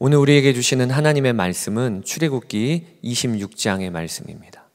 오늘 우리에게 주시는 하나님의 말씀은 출애굽기 26장의 말씀입니다.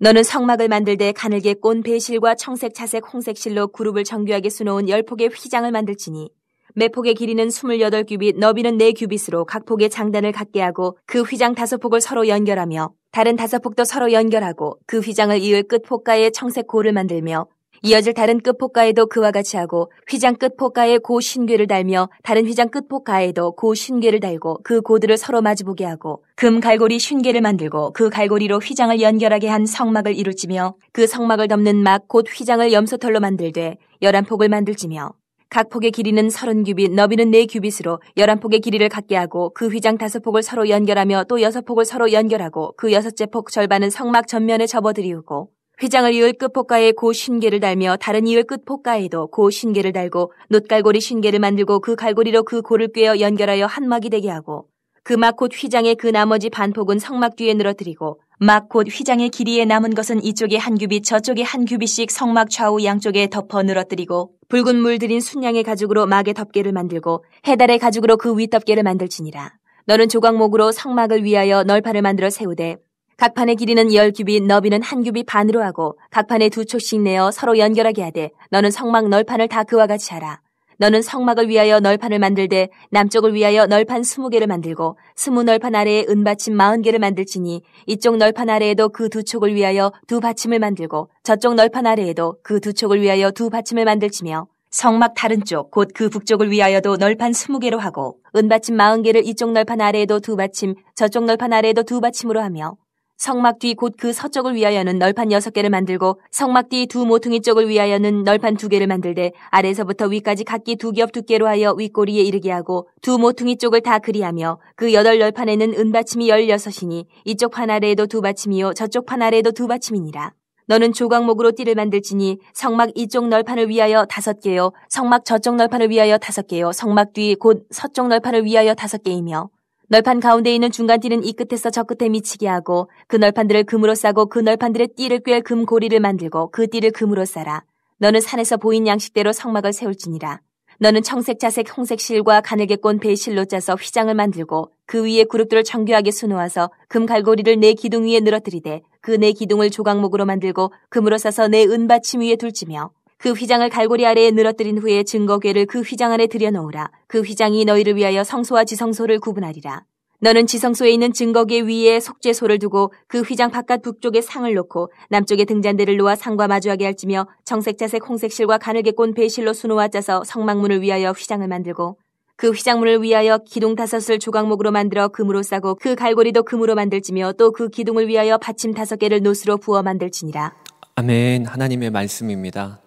너는 성막을 만들 되 가늘게 꼰 배실과 청색, 자색, 홍색 실로 그룹을 정교하게 수놓은 열 폭의 휘장을 만들지니 매 폭의 길이는 28규빗, 너비는 4규빗으로 각 폭의 장단을 갖게 하고 그 휘장 다섯 폭을 서로 연결하며 다른 다섯 폭도 서로 연결하고 그 휘장을 이을 끝 폭가에 청색 고를 만들며 이어질 다른 끝포가에도 그와 같이 하고 휘장 끝포가에 고신궤를 달며 다른 휘장 끝포가에도 고신궤를 달고 그 고들을 서로 마주보게 하고 금 갈고리 신개를 만들고 그 갈고리로 휘장을 연결하게 한 성막을 이룰지며 그 성막을 덮는 막 곧 휘장을 염소털로 만들되 열한 폭을 만들지며 각 폭의 길이는 서른 규빗, 너비는 네 규빗으로 열한 폭의 길이를 갖게 하고 그 휘장 다섯 폭을 서로 연결하며 또 여섯 폭을 서로 연결하고 그 여섯째 폭 절반은 성막 전면에 접어들이우고 휘장을 이을 끝폭가에고 신개를 달며 다른 이을 끝폭가에도고 신개를 달고 놋갈고리 신개를 만들고 그 갈고리로 그 고를 꿰어 연결하여 한막이 되게 하고 그 막 곧 휘장의 그 나머지 반폭은 성막 뒤에 늘어뜨리고 막 곧 휘장의 길이에 남은 것은 이쪽에 한 규비 저쪽에 한 규비씩 성막 좌우 양쪽에 덮어 늘어뜨리고 붉은 물 들인 순양의 가죽으로 막의 덮개를 만들고 해달의 가죽으로 그 윗덮개를 만들지니라 너는 조각목으로 성막을 위하여 널판을 만들어 세우되 각 판의 길이는 10규빗, 너비는 한규비 반으로 하고 각 판에 두 촉씩 내어 서로 연결하게 하되 너는 성막 널판을 다 그와 같이 하라. 너는 성막을 위하여 널판을 만들되 남쪽을 위하여 널판 스무 개를 만들고 스무 널판 아래에 은받침 마흔 개를 만들지니 이쪽 널판 아래에도 그 두 촉을 위하여 두 받침을 만들고 저쪽 널판 아래에도 그 두 촉을 위하여 두 받침을 만들지며 성막 다른 쪽 곧 그 북쪽을 위하여도 널판 스무 개로 하고 은받침 마흔 개를 이쪽 널판 아래에도 두 받침 저쪽 널판 아래에도 두 받침으로 하며 성막 뒤 곧 그 서쪽을 위하여는 널판 여섯 개를 만들고 성막 뒤 두 모퉁이 쪽을 위하여는 널판 두 개를 만들되 아래서부터 에 위까지 각기 두 겹 두께로 하여 윗꼬리에 이르게 하고 두 모퉁이 쪽을 다 그리하며 그 여덟 널판에는 은받침이 열여섯이니 이쪽 판 아래에도 두 받침이요 저쪽 판 아래에도 두 받침이니라. 너는 조각목으로 띠를 만들지니 성막 이쪽 널판을 위하여 다섯 개요 성막 저쪽 널판을 위하여 다섯 개요 성막 뒤 곧 서쪽 널판을 위하여 다섯 개이며 널판 가운데 있는 중간띠는 이 끝에서 저 끝에 미치게 하고 그 널판들을 금으로 싸고 그 널판들의 띠를 꿰 금고리를 만들고 그 띠를 금으로 싸라. 너는 산에서 보인 양식대로 성막을 세울지니라. 너는 청색, 자색, 홍색 실과 가늘게 꼰 배실로 짜서 휘장을 만들고 그 위에 그룹들을 정교하게 수놓아서 금 갈고리를 내 기둥 위에 늘어뜨리되 그 내 기둥을 조각목으로 만들고 금으로 싸서 내 은받침 위에 둘지며 그 휘장을 갈고리 아래에 늘어뜨린 후에 증거괴를 그 휘장 안에 들여놓으라. 그 휘장이 너희를 위하여 성소와 지성소를 구분하리라. 너는 지성소에 있는 증거괴 위에 속죄소를 두고 그 휘장 바깥 북쪽에 상을 놓고 남쪽에 등잔대를 놓아 상과 마주하게 할지며 정색자색 홍색실과 가늘게 꼰 배실로 수놓아 짜서 성막문을 위하여 휘장을 만들고 그 휘장문을 위하여 기둥 다섯을 조각목으로 만들어 금으로 싸고 그 갈고리도 금으로 만들지며 또 그 기둥을 위하여 받침 다섯 개를 노스로 부어 만들지니라. 아멘. 하나님의 말씀입니다.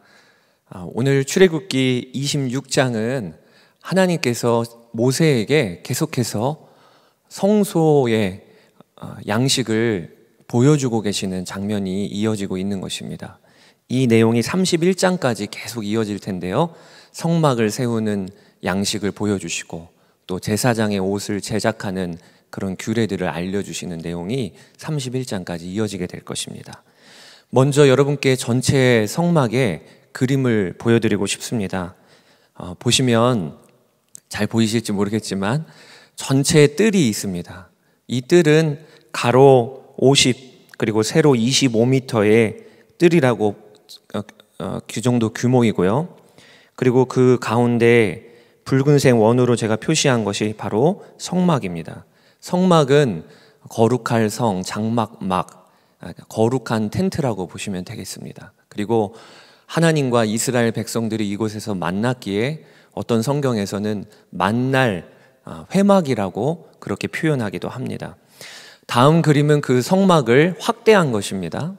아, 오늘 출애굽기 26장은 하나님께서 모세에게 계속해서 성소의 어, 양식을 보여주고 계시는 장면이 이어지고 있는 것입니다. 이 내용이 31장까지 계속 이어질 텐데요. 성막을 세우는 양식을 보여주시고 또 제사장의 옷을 제작하는 그런 규례들을 알려주시는 내용이 31장까지 이어지게 될 것입니다. 먼저 여러분께 전체 성막의 그림을 보여드리고 싶습니다. 어, 보시면 잘 보이실지 모르겠지만 전체에 뜰이 있습니다. 이 뜰은 가로 50 그리고 세로 25m의 뜰이라고 어, 어, 그 정도 규모이고요. 그리고 그 가운데 붉은색 원으로 제가 표시한 것이 바로 성막입니다. 성막은 거룩할 성, 장막막, 아, 거룩한 텐트라고 보시면 되겠습니다. 그리고 하나님과 이스라엘 백성들이 이곳에서 만났기에 어떤 성경에서는 만날 아, 회막이라고 그렇게 표현하기도 합니다. 다음 그림은 그 성막을 확대한 것입니다.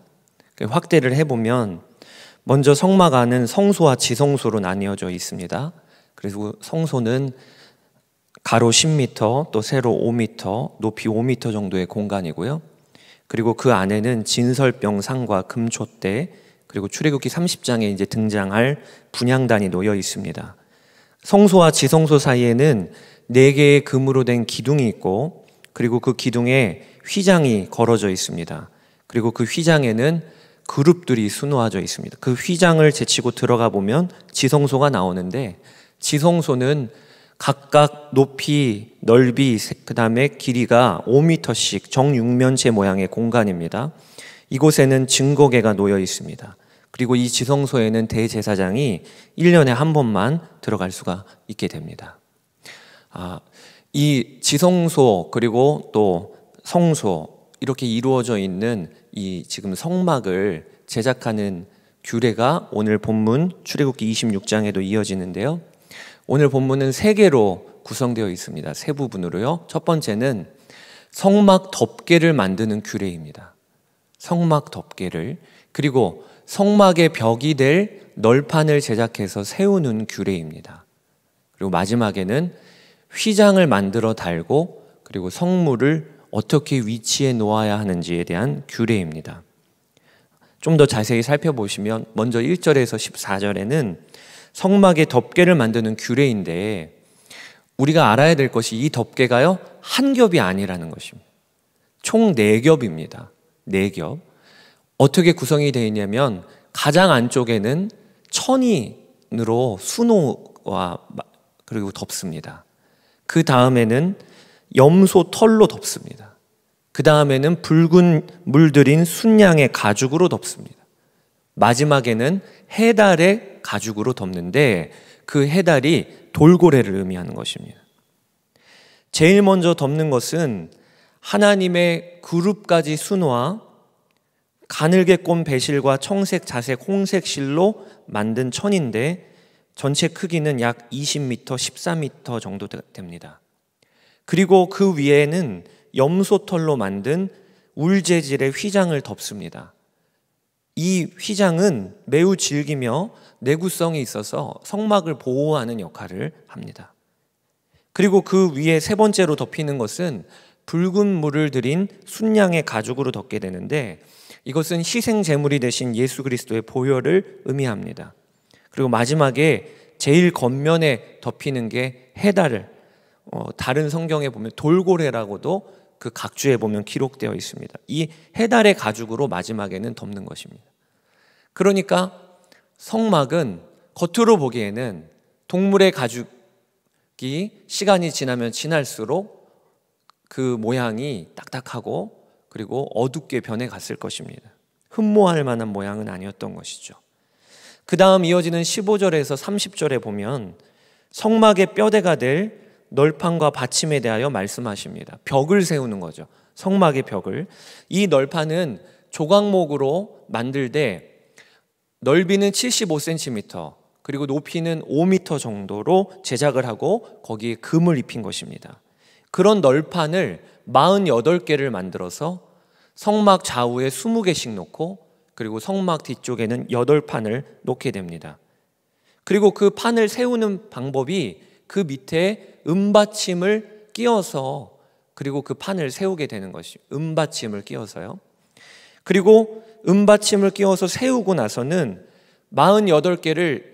그 확대를 해보면 먼저 성막 안은 성소와 지성소로 나뉘어져 있습니다. 그리고 성소는 가로 10m 또 세로 5m 높이 5m 정도의 공간이고요. 그리고 그 안에는 진설병상과 금초대 그리고 출애굽기 30장에 이제 등장할 분향단이 놓여 있습니다. 성소와 지성소 사이에는 네 개의 금으로 된 기둥이 있고 그리고 그 기둥에 휘장이 걸어져 있습니다. 그리고 그 휘장에는 그룹들이 수놓아져 있습니다. 그 휘장을 제치고 들어가 보면 지성소가 나오는데 지성소는 각각 높이, 넓이, 그 다음에 길이가 5m씩 정육면체 모양의 공간입니다. 이곳에는 증거계가 놓여 있습니다. 그리고 이 지성소에는 대제사장이 1년에 한 번만 들어갈 수가 있게 됩니다. 아, 이 지성소 그리고 또 성소 이렇게 이루어져 있는 이 지금 성막을 제작하는 규례가 오늘 본문 출애굽기 26장에도 이어지는데요. 오늘 본문은 세 개로 구성되어 있습니다. 세 부분으로요. 첫 번째는 성막 덮개를 만드는 규례입니다. 성막 덮개를 그리고 성막의 벽이 될 널판을 제작해서 세우는 규례입니다. 그리고 마지막에는 휘장을 만들어 달고 그리고 성물을 어떻게 위치에 놓아야 하는지에 대한 규례입니다. 좀 더 자세히 살펴보시면 먼저 1절에서 14절에는 성막의 덮개를 만드는 규례인데 우리가 알아야 될 것이 이 덮개가요, 한 겹이 아니라는 것입니다. 총 네 겹입니다. 네 겹. 어떻게 구성이 되어 있냐면 가장 안쪽에는 천인으로 수노와 그리고 덮습니다. 그 다음에는 염소 털로 덮습니다. 그 다음에는 붉은 물들인 순양의 가죽으로 덮습니다. 마지막에는 해달의 가죽으로 덮는데 그 해달이 돌고래를 의미하는 것입니다. 제일 먼저 덮는 것은 하나님의 그룹까지 순화, 가늘게 꼰 배실과 청색, 자색, 홍색 실로 만든 천인데 전체 크기는 약 20m, 14m 정도 됩니다. 그리고 그 위에는 염소털로 만든 울재질의 휘장을 덮습니다. 이 휘장은 매우 질기며 내구성이 있어서 성막을 보호하는 역할을 합니다. 그리고 그 위에 세 번째로 덮이는 것은 붉은 물을 들인 순양의 가죽으로 덮게 되는데 이것은 희생 제물이 되신 예수 그리스도의 보혈을 의미합니다. 그리고 마지막에 제일 겉면에 덮이는 게 해달을 어, 다른 성경에 보면 돌고래라고도 그 각주에 보면 기록되어 있습니다. 이 해달의 가죽으로 마지막에는 덮는 것입니다. 그러니까 성막은 겉으로 보기에는 동물의 가죽이 시간이 지나면 지날수록 그 모양이 딱딱하고 그리고 어둡게 변해갔을 것입니다. 흠모할 만한 모양은 아니었던 것이죠. 그 다음 이어지는 15절에서 30절에 보면 성막의 뼈대가 될 널판과 받침에 대하여 말씀하십니다. 벽을 세우는 거죠. 성막의 벽을. 이 널판은 조각목으로 만들되 넓이는 75cm 그리고 높이는 5m 정도로 제작을 하고 거기에 금을 입힌 것입니다. 그런 널판을 48개를 만들어서 성막 좌우에 20개씩 놓고 그리고 성막 뒤쪽에는 8판을 놓게 됩니다. 그리고 그 판을 세우는 방법이 그 밑에 은받침을 끼워서 그리고 그 판을 세우게 되는 것이 은받침을 끼워서요. 그리고 은받침을 끼워서 세우고 나서는 48개를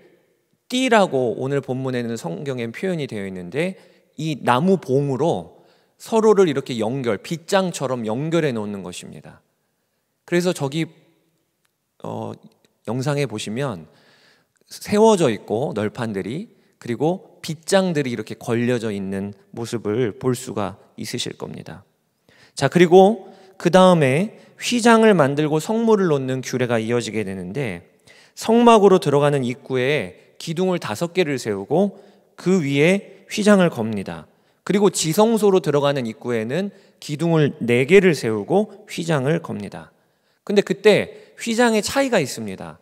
띠라고 오늘 본문에는 성경엔 표현이 되어 있는데 이 나무 봉으로 서로를 이렇게 연결, 빗장처럼 연결해 놓는 것입니다. 그래서 저기 어, 영상에 보시면 세워져 있고 널판들이 그리고 빗장들이 이렇게 걸려져 있는 모습을 볼 수가 있으실 겁니다. 자, 그리고 그 다음에 휘장을 만들고 성물을 놓는 규례가 이어지게 되는데 성막으로 들어가는 입구에 기둥을 다섯 개를 세우고 그 위에 휘장을 겁니다. 그리고 지성소로 들어가는 입구에는 기둥을 네 개를 세우고 휘장을 겁니다. 근데 그때 휘장의 차이가 있습니다.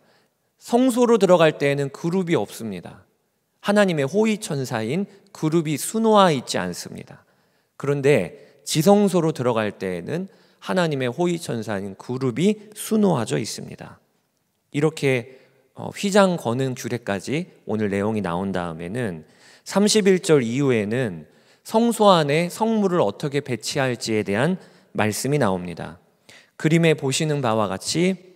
성소로 들어갈 때에는 그룹이 없습니다. 하나님의 호위 천사인 그룹이 수놓아 있지 않습니다. 그런데 지성소로 들어갈 때에는 하나님의 호위 천사인 그룹이 수놓아져 있습니다. 이렇게 어, 휘장 거는 규례까지 오늘 내용이 나온 다음에는 31절 이후에는 성소 안에 성물을 어떻게 배치할지에 대한 말씀이 나옵니다. 그림에 보시는 바와 같이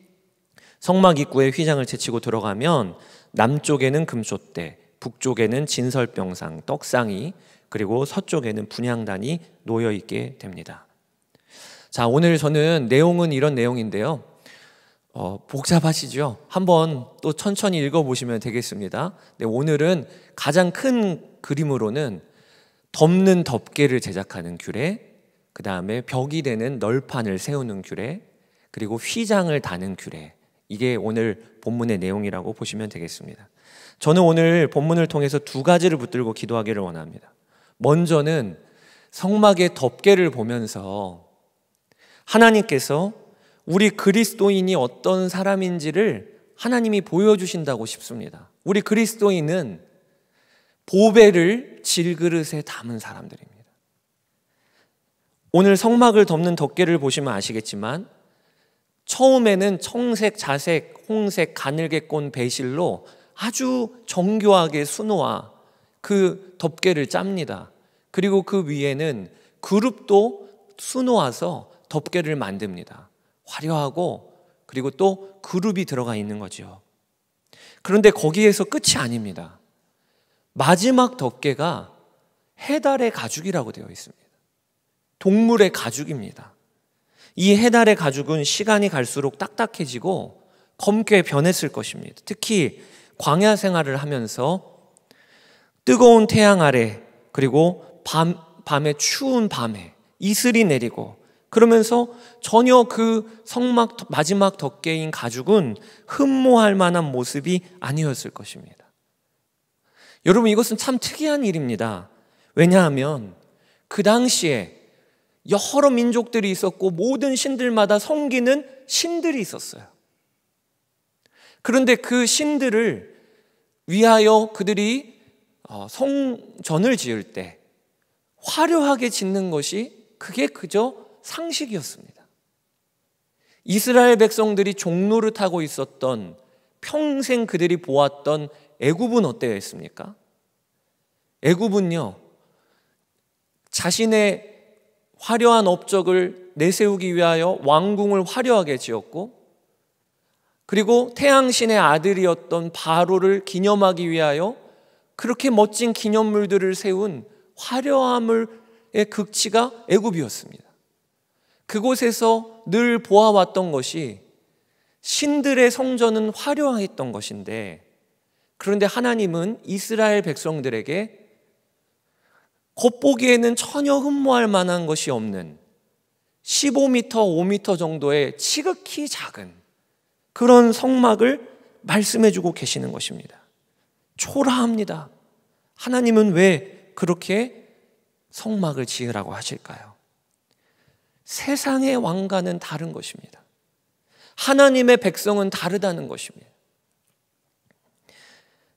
성막 입구에 휘장을 채치고 들어가면 남쪽에는 금솥대 북쪽에는 진설병상, 떡상이, 그리고 서쪽에는 분양단이 놓여 있게 됩니다. 자, 오늘 저는 내용은 이런 내용인데요. 어, 복잡하시죠? 한번 또 천천히 읽어보시면 되겠습니다. 네, 오늘은 가장 큰 그림으로는 덮는 덮개를 제작하는 규례, 그 다음에 벽이 되는 널판을 세우는 규례, 그리고 휘장을 다는 규례. 이게 오늘 본문의 내용이라고 보시면 되겠습니다. 저는 오늘 본문을 통해서 두 가지를 붙들고 기도하기를 원합니다. 먼저는 성막의 덮개를 보면서 하나님께서 우리 그리스도인이 어떤 사람인지를 하나님이 보여주신다고 싶습니다. 우리 그리스도인은 보배를 질그릇에 담은 사람들입니다. 오늘 성막을 덮는 덮개를 보시면 아시겠지만 처음에는 청색, 자색, 홍색, 가늘게 꼰 배실로 아주 정교하게 수놓아 그 덮개를 짭니다. 그리고 그 위에는 그룹도 수놓아서 덮개를 만듭니다. 화려하고 그리고 또 그룹이 들어가 있는 거죠. 그런데 거기에서 끝이 아닙니다. 마지막 덮개가 해달의 가죽이라고 되어 있습니다. 동물의 가죽입니다. 이 해달의 가죽은 시간이 갈수록 딱딱해지고 검게 변했을 것입니다. 특히 광야 생활을 하면서 뜨거운 태양 아래 그리고 밤, 밤에 추운 밤에 이슬이 내리고 그러면서 전혀 그 성막 마지막 덮개인 가죽은 흠모할 만한 모습이 아니었을 것입니다. 여러분 이것은 참 특이한 일입니다. 왜냐하면 그 당시에 여러 민족들이 있었고 모든 신들마다 섬기는 신들이 있었어요. 그런데 그 신들을 위하여 그들이 어, 성전을 지을 때 화려하게 짓는 것이 그게 그저 상식이었습니다. 이스라엘 백성들이 종로를 타고 있었던 평생 그들이 보았던 애굽은 어때했습니까? 애굽은요. 자신의 화려한 업적을 내세우기 위하여 왕궁을 화려하게 지었고 그리고 태양신의 아들이었던 바로를 기념하기 위하여 그렇게 멋진 기념물들을 세운 화려함의 극치가 애굽이었습니다. 그곳에서 늘 보아왔던 것이 신들의 성전은 화려했던 것인데 그런데 하나님은 이스라엘 백성들에게 겉보기에는 전혀 흠모할 만한 것이 없는 15m, 5m 정도의 지극히 작은 그런 성막을 말씀해주고 계시는 것입니다. 초라합니다. 하나님은 왜 그렇게 성막을 지으라고 하실까요? 세상의 왕과는 다른 것입니다. 하나님의 백성은 다르다는 것입니다.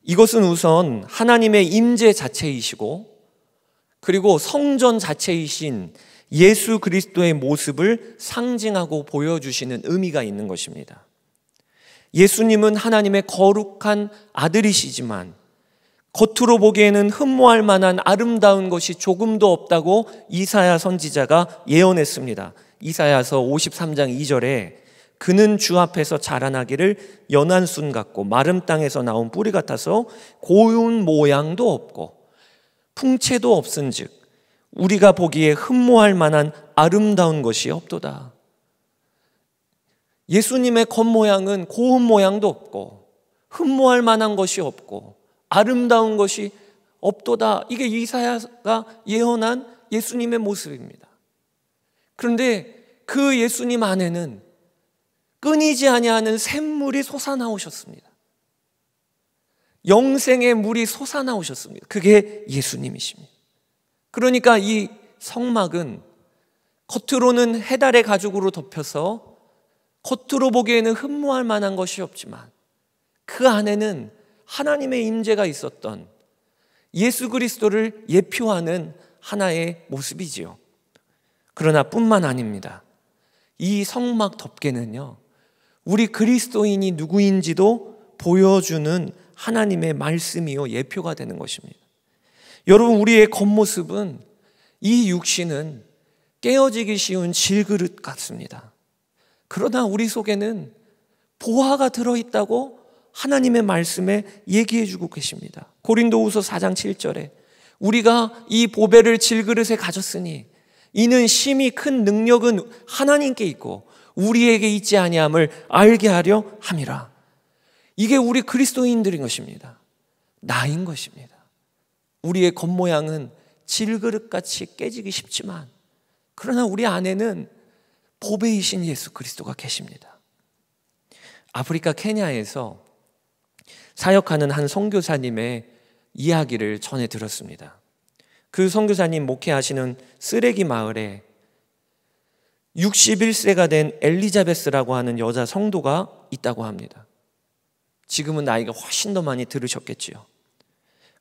이것은 우선 하나님의 임재 자체이시고 그리고 성전 자체이신 예수 그리스도의 모습을 상징하고 보여주시는 의미가 있는 것입니다. 예수님은 하나님의 거룩한 아들이시지만 겉으로 보기에는 흠모할 만한 아름다운 것이 조금도 없다고 이사야 선지자가 예언했습니다. 이사야서 53장 2절에 그는 주 앞에서 자라나기를 연한 순 같고 마름 땅에서 나온 뿌리 같아서 고운 모양도 없고 풍채도 없은즉 우리가 보기에 흠모할 만한 아름다운 것이 없도다. 예수님의 겉모양은 고운 모양도 없고 흠모할 만한 것이 없고 아름다운 것이 없도다. 이게 이사야가 예언한 예수님의 모습입니다. 그런데 그 예수님 안에는 끊이지 아니하는 샘물이 솟아나오셨습니다. 영생의 물이 솟아나오셨습니다. 그게 예수님이십니다. 그러니까 이 성막은 겉으로는 해달의 가죽으로 덮여서 겉으로 보기에는 흠모할 만한 것이 없지만 그 안에는 하나님의 임재가 있었던 예수 그리스도를 예표하는 하나의 모습이지요. 그러나 뿐만 아닙니다. 이 성막 덮개는요. 우리 그리스도인이 누구인지도 보여주는 하나님의 말씀이요 예표가 되는 것입니다. 여러분 우리의 겉모습은 이 육신은 깨어지기 쉬운 질그릇 같습니다. 그러나 우리 속에는 보화가 들어 있다고 하나님의 말씀에 얘기해 주고 계십니다. 고린도후서 4장 7절에 우리가 이 보배를 질그릇에 가졌으니 이는 심히 큰 능력은 하나님께 있고 우리에게 있지 아니함을 알게 하려 함이라. 이게 우리 그리스도인들인 것입니다. 나인 것입니다. 우리의 겉모양은 질그릇같이 깨지기 쉽지만 그러나 우리 안에는 보배이신 예수 그리스도가 계십니다. 아프리카 케냐에서 사역하는 한 선교사님의 이야기를 전해 들었습니다. 그 선교사님 목회하시는 쓰레기 마을에 61세가 된 엘리자베스라고 하는 여자 성도가 있다고 합니다. 지금은 나이가 훨씬 더 많이 들으셨겠지요.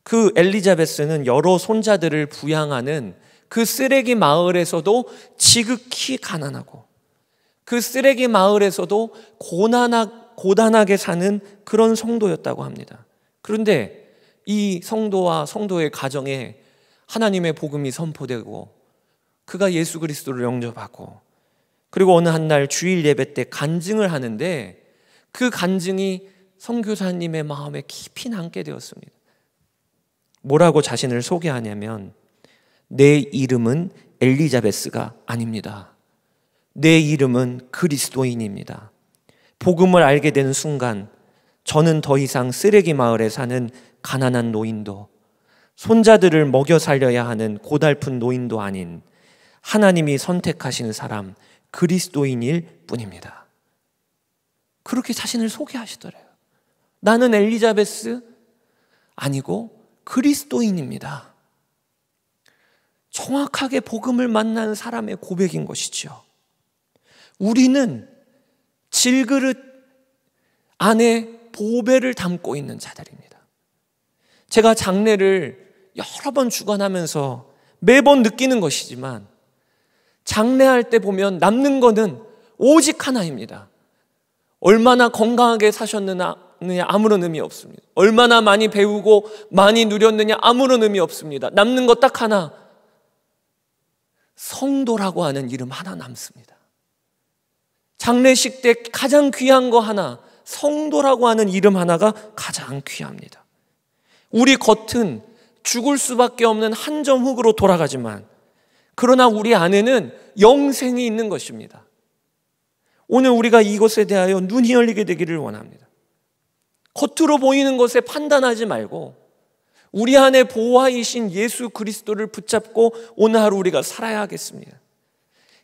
그 엘리자베스는 여러 손자들을 부양하는 그 쓰레기 마을에서도 지극히 가난하고 그 쓰레기 마을에서도 고난하, 고단하게 사는 그런 성도였다고 합니다. 그런데 이 성도와 성도의 가정에 하나님의 복음이 선포되고 그가 예수 그리스도를 영접하고 그리고 어느 한 날 주일 예배 때 간증을 하는데 그 간증이 선교사님의 마음에 깊이 남게 되었습니다. 뭐라고 자신을 소개하냐면 내 이름은 엘리자베스가 아닙니다. 내 이름은 그리스도인입니다. 복음을 알게 되는 순간 저는 더 이상 쓰레기 마을에 사는 가난한 노인도 손자들을 먹여 살려야 하는 고달픈 노인도 아닌 하나님이 선택하신 사람 그리스도인일 뿐입니다. 그렇게 자신을 소개하시더래요. 나는 엘리자베스 아니고 그리스도인입니다. 정확하게 복음을 만난 사람의 고백인 것이지 우리는 질그릇 안에 보배를 담고 있는 자들입니다. 제가 장례를 여러 번 주관하면서 매번 느끼는 것이지만 장례할 때 보면 남는 거는 오직 하나입니다. 얼마나 건강하게 사셨느냐 아무런 의미 없습니다. 얼마나 많이 배우고 많이 누렸느냐 아무런 의미 없습니다. 남는 것 딱 하나 성도라고 하는 이름 하나 남습니다. 장례식 때 가장 귀한 거 하나, 성도라고 하는 이름 하나가 가장 귀합니다. 우리 겉은 죽을 수밖에 없는 한 점 흙으로 돌아가지만, 그러나 우리 안에는 영생이 있는 것입니다. 오늘 우리가 이것에 대하여 눈이 열리게 되기를 원합니다. 겉으로 보이는 것에 판단하지 말고, 우리 안에 보호이신 예수 그리스도를 붙잡고 오늘 하루 우리가 살아야 하겠습니다.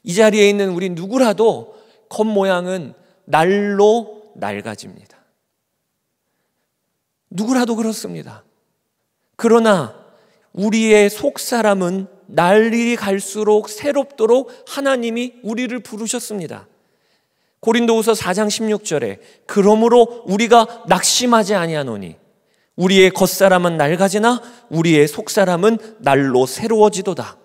이 자리에 있는 우리 누구라도 겉모양은 날로 낡아집니다. 누구라도 그렇습니다. 그러나 우리의 속 사람은 날이 갈수록 새롭도록 하나님이 우리를 부르셨습니다. 고린도후서 4장 16절에 그러므로 우리가 낙심하지 아니하노니 우리의 겉사람은 낡아지나 우리의 속사람은 날로 새로워지도다.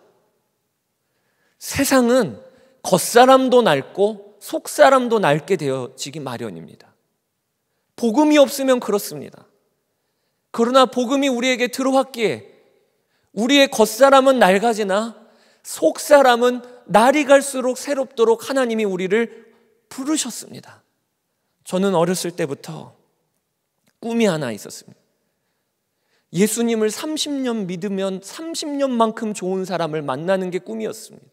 세상은 겉사람도 낡고 속사람도 낡게 되어지기 마련입니다. 복음이 없으면 그렇습니다. 그러나 복음이 우리에게 들어왔기에 우리의 겉사람은 낡아지나 속사람은 날이 갈수록 새롭도록 하나님이 우리를 부르셨습니다. 저는 어렸을 때부터 꿈이 하나 있었습니다. 예수님을 30년 믿으면 30년만큼 좋은 사람을 만나는 게 꿈이었습니다.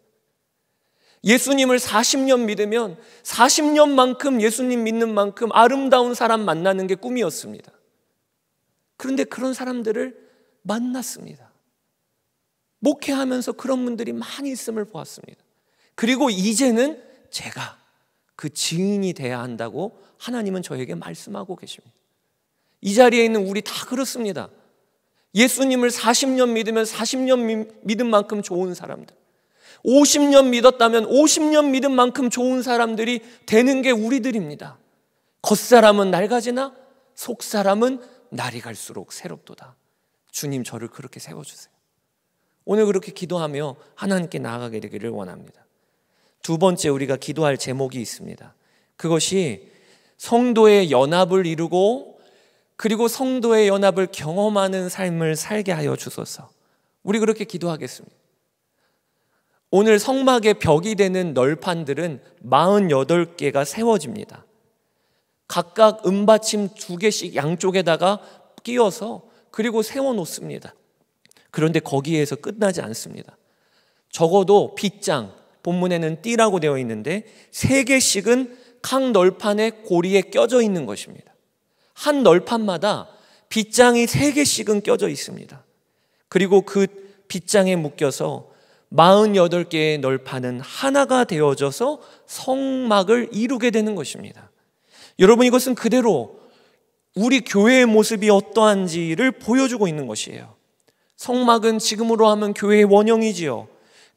예수님을 40년 믿으면 40년만큼 예수님 믿는 만큼 아름다운 사람 만나는 게 꿈이었습니다. 그런데 그런 사람들을 만났습니다. 목회하면서 그런 분들이 많이 있음을 보았습니다. 그리고 이제는 제가 그 증인이 돼야 한다고 하나님은 저에게 말씀하고 계십니다. 이 자리에 있는 우리 다 그렇습니다. 예수님을 40년 믿으면 40년 믿은 만큼 좋은 사람들. 50년 믿었다면 50년 믿은 만큼 좋은 사람들이 되는 게 우리들입니다. 겉사람은 낡아지나 속사람은 날이 갈수록 새롭도다. 주님 저를 그렇게 세워주세요. 오늘 그렇게 기도하며 하나님께 나아가게 되기를 원합니다. 두 번째 우리가 기도할 제목이 있습니다. 그것이 성도의 연합을 이루고 그리고 성도의 연합을 경험하는 삶을 살게 하여 주소서. 우리 그렇게 기도하겠습니다. 오늘 성막의 벽이 되는 널판들은 48개가 세워집니다. 각각 은받침 두 개씩 양쪽에다가 끼워서 그리고 세워놓습니다. 그런데 거기에서 끝나지 않습니다. 적어도 빗장, 본문에는 띠라고 되어 있는데 세 개씩은 각 널판에 고리에 껴져 있는 것입니다. 한 널판마다 빗장이 세 개씩은 껴져 있습니다. 그리고 그 빗장에 묶여서 48개의 널판은 하나가 되어져서 성막을 이루게 되는 것입니다. 여러분 이것은 그대로 우리 교회의 모습이 어떠한지를 보여주고 있는 것이에요. 성막은 지금으로 하면 교회의 원형이지요.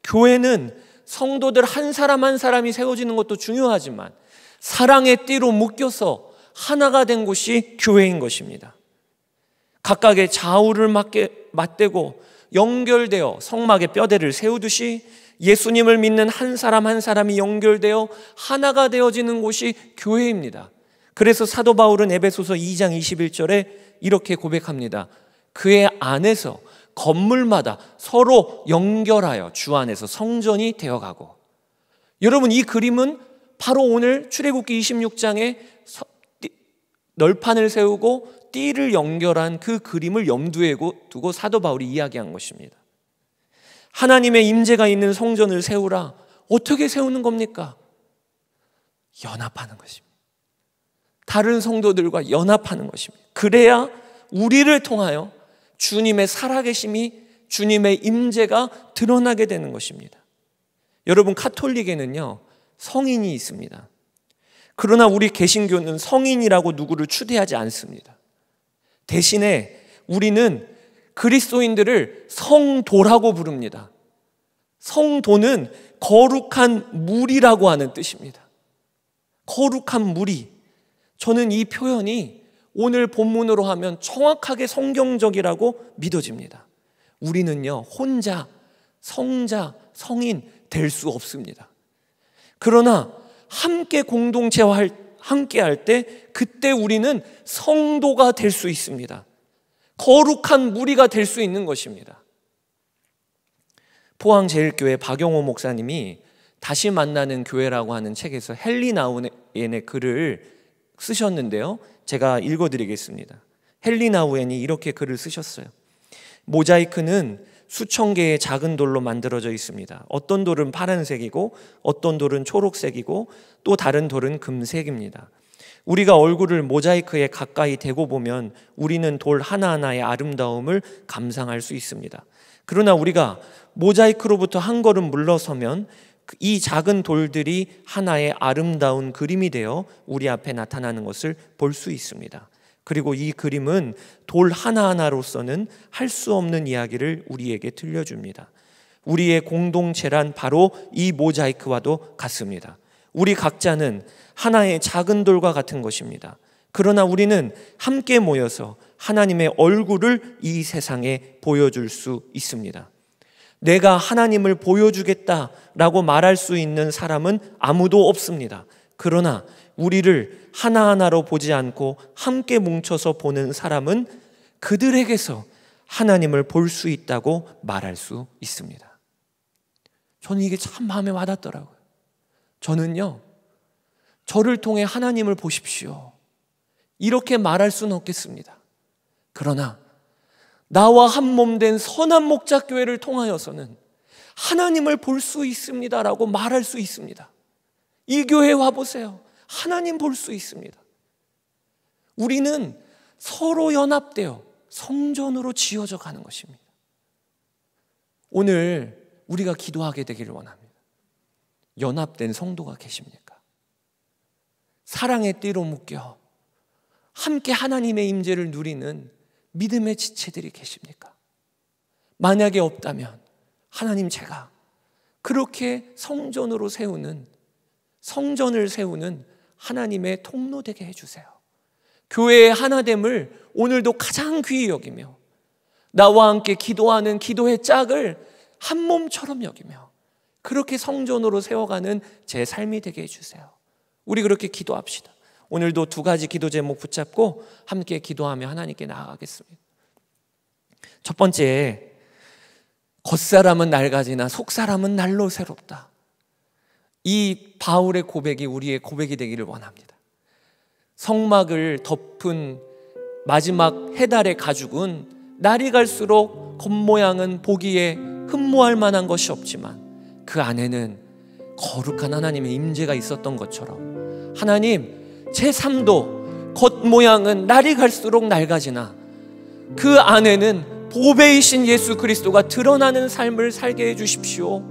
교회는 성도들 한 사람 한 사람이 세워지는 것도 중요하지만 사랑의 띠로 묶여서 하나가 된 곳이 교회인 것입니다. 각각의 좌우를 맞대고 연결되어 성막의 뼈대를 세우듯이 예수님을 믿는 한 사람 한 사람이 연결되어 하나가 되어지는 곳이 교회입니다. 그래서 사도 바울은 에베소서 2장 21절에 이렇게 고백합니다. 그의 안에서 건물마다 서로 연결하여 주 안에서 성전이 되어가고 여러분 이 그림은 바로 오늘 출애굽기 26장에 서, 널판을 세우고 띠를 연결한 그 그림을 염두에 두고 사도 바울이 이야기한 것입니다. 하나님의 임재가 있는 성전을 세우라. 어떻게 세우는 겁니까? 연합하는 것입니다. 다른 성도들과 연합하는 것입니다. 그래야 우리를 통하여 주님의 살아계심이 주님의 임재가 드러나게 되는 것입니다. 여러분 카톨릭에는요. 성인이 있습니다. 그러나 우리 개신교는 성인이라고 누구를 추대하지 않습니다. 대신에 우리는 그리스도인들을 성도라고 부릅니다. 성도는 거룩한 무리라고 하는 뜻입니다. 거룩한 무리. 저는 이 표현이 오늘 본문으로 하면 정확하게 성경적이라고 믿어집니다. 우리는요, 혼자, 성자, 성인 될 수 없습니다. 그러나 함께 공동체화 할 함께 할 때 그때 우리는 성도가 될 수 있습니다. 거룩한 무리가 될 수 있는 것입니다. 포항제일교회 박영호 목사님이 다시 만나는 교회라고 하는 책에서 헨리 나우엔의 글을 쓰셨는데요. 제가 읽어드리겠습니다. 헨리 나우엔이 이렇게 글을 쓰셨어요. 모자이크는 수천 개의 작은 돌로 만들어져 있습니다. 어떤 돌은 파란색이고 어떤 돌은 초록색이고 또 다른 돌은 금색입니다. 우리가 얼굴을 모자이크에 가까이 대고 보면 우리는 돌 하나하나의 아름다움을 감상할 수 있습니다. 그러나 우리가 모자이크로부터 한 걸음 물러서면 이 작은 돌들이 하나의 아름다운 그림이 되어 우리 앞에 나타나는 것을 볼 수 있습니다. 그리고 이 그림은 돌 하나하나로서는 할 수 없는 이야기를 우리에게 들려줍니다. 우리의 공동체란 바로 이 모자이크와도 같습니다. 우리 각자는 하나의 작은 돌과 같은 것입니다. 그러나 우리는 함께 모여서 하나님의 얼굴을 이 세상에 보여줄 수 있습니다. 내가 하나님을 보여주겠다라고 말할 수 있는 사람은 아무도 없습니다. 그러나 우리를 하나하나로 보지 않고 함께 뭉쳐서 보는 사람은 그들에게서 하나님을 볼 수 있다고 말할 수 있습니다. 저는 이게 참 마음에 와닿더라고요. 저는요, 저를 통해 하나님을 보십시오. 이렇게 말할 수는 없겠습니다. 그러나, 나와 한 몸된 선한 목자교회를 통하여서는 하나님을 볼 수 있습니다라고 말할 수 있습니다. 이 교회 와보세요. 하나님 볼 수 있습니다. 우리는 서로 연합되어 성전으로 지어져 가는 것입니다. 오늘 우리가 기도하게 되기를 원합니다. 연합된 성도가 계십니까? 사랑의 띠로 묶여 함께 하나님의 임재를 누리는 믿음의 지체들이 계십니까? 만약에 없다면 하나님 제가 그렇게 성전으로 세우는 성전을 세우는 하나님의 통로 되게 해주세요. 교회의 하나됨을 오늘도 가장 귀히 여기며 나와 함께 기도하는 기도의 짝을 한 몸처럼 여기며 그렇게 성전으로 세워가는 제 삶이 되게 해주세요. 우리 그렇게 기도합시다. 오늘도 두 가지 기도 제목 붙잡고 함께 기도하며 하나님께 나아가겠습니다. 첫 번째, 겉사람은 낡아지나 속사람은 날로 새롭다. 이 바울의 고백이 우리의 고백이 되기를 원합니다. 성막을 덮은 마지막 해달의 가죽은 날이 갈수록 겉모양은 보기에 흠모할 만한 것이 없지만 그 안에는 거룩한 하나님의 임재가 있었던 것처럼 하나님 제 삶도 겉모양은 날이 갈수록 낡아지나 그 안에는 보배이신 예수 그리스도가 드러나는 삶을 살게 해주십시오.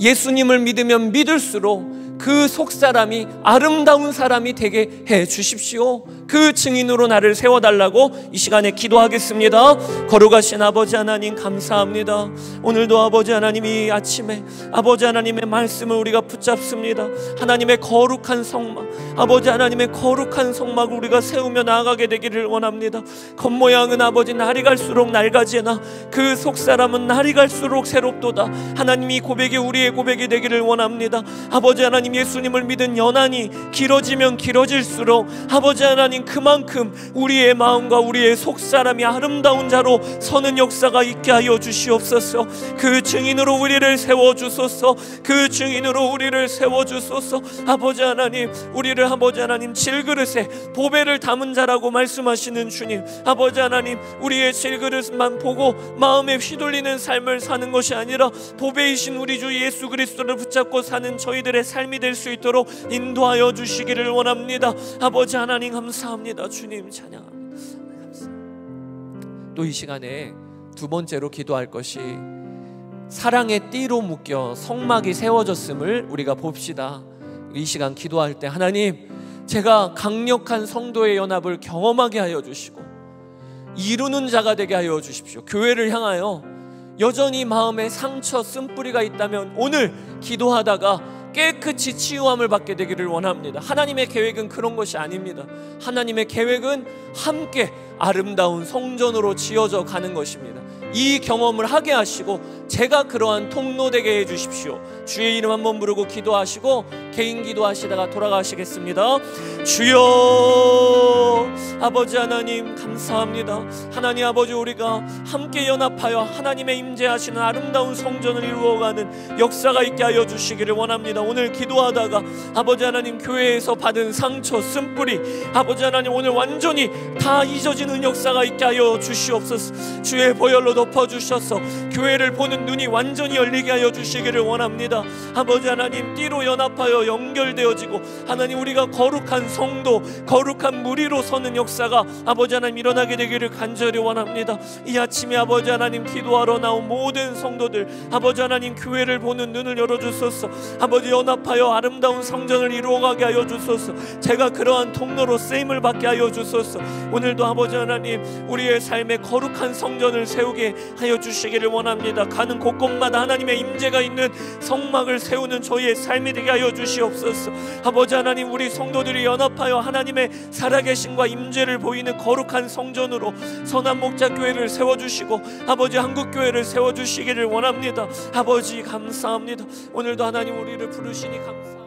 예수님을 믿으면 믿을수록 그속 사람이 아름다운 사람이 되게 해 주십시오. 그 증인으로 나를 세워달라고 이 시간에 기도하겠습니다. 걸어가신 아버지 하나님 감사합니다. 오늘도 아버지 하나님 이 아침에 아버지 하나님의 말씀을 우리가 붙잡습니다. 하나님의 거룩한 성막, 아버지 하나님의 거룩한 성막을 우리가 세우며 나아가게 되기를 원합니다. 겉모양은 아버지 날이 갈수록 낡아지나 그속 사람은 날이 갈수록 새롭도다. 하나님이 고백이 우리의 고백이 되기를 원합니다. 아버지 하나님 하나님 예수님을 믿은 연한이 길어지면 길어질수록 아버지 하나님 그만큼 우리의 마음과 우리의 속사람이 아름다운 자로 서는 역사가 있게 하여 주시옵소서 그 증인으로 우리를 세워주소서 그 증인으로 우리를 세워주소서 아버지 하나님 우리를 아버지 하나님 질그릇에 보배를 담은 자라고 말씀하시는 주님 아버지 하나님 우리의 질그릇만 보고 마음에 휘둘리는 삶을 사는 것이 아니라 보배이신 우리 주 예수 그리스도를 붙잡고 사는 저희들의 삶이 삶이 될수 있도록 인도하여 주시기를 원합니다. 아버지 하나님 감사합니다. 주님 찬양합니다. 감사합니다. 또 이 시간에 두 번째로 기도할 것이 사랑의 띠로 묶여 성막이 세워졌음을 우리가 봅시다. 이 시간 기도할 때 하나님 제가 강력한 성도의 연합을 경험하게 하여 주시고 이루는 자가 되게 하여 주십시오. 교회를 향하여 여전히 마음에 상처 쓴뿌리가 있다면 오늘 기도하다가 깨끗이 치유함을 받게 되기를 원합니다. 하나님의 계획은 그런 것이 아닙니다. 하나님의 계획은 함께 아름다운 성전으로 지어져 가는 것입니다. 이 경험을 하게 하시고 제가 그러한 통로 되게 해 주십시오. 주의 이름 한번 부르고 기도하시고 개인 기도하시다가 돌아가시겠습니다. 주여 아버지 하나님 감사합니다. 하나님 아버지 우리가 함께 연합하여 하나님의 임재하시는 아름다운 성전을 이루어가는 역사가 있게 하여 주시기를 원합니다. 오늘 기도하다가 아버지 하나님 교회에서 받은 상처 쓴뿌리 아버지 하나님 오늘 완전히 다 잊어지는 역사가 있게 하여 주시옵소서. 주의 보혈로도 덮어주셔서 교회를 보는 눈이 완전히 열리게 하여 주시기를 원합니다. 아버지 하나님 띠로 연합하여 연결되어지고 하나님 우리가 거룩한 성도 거룩한 무리로 서는 역사가 아버지 하나님 일어나게 되기를 간절히 원합니다. 이 아침에 아버지 하나님 기도하러 나온 모든 성도들 아버지 하나님 교회를 보는 눈을 열어주소서 아버지 연합하여 아름다운 성전을 이루어가게 하여 주소서 제가 그러한 통로로 쓰임을 받게 하여 주소서 오늘도 아버지 하나님 우리의 삶에 거룩한 성전을 세우게 하여 주시기를 원합니다. 가는 곳곳마다 하나님의 임재가 있는 성막을 세우는 저희의 삶이 되게 하여 주시옵소서. 아버지 하나님 우리 성도들이 연합하여 하나님의 살아계신과 임재를 보이는 거룩한 성전으로 선한 목자 교회를 세워 주시고 아버지 한국 교회를 세워 주시기를 원합니다. 아버지 감사합니다. 오늘도 하나님 우리를 부르시니 감사.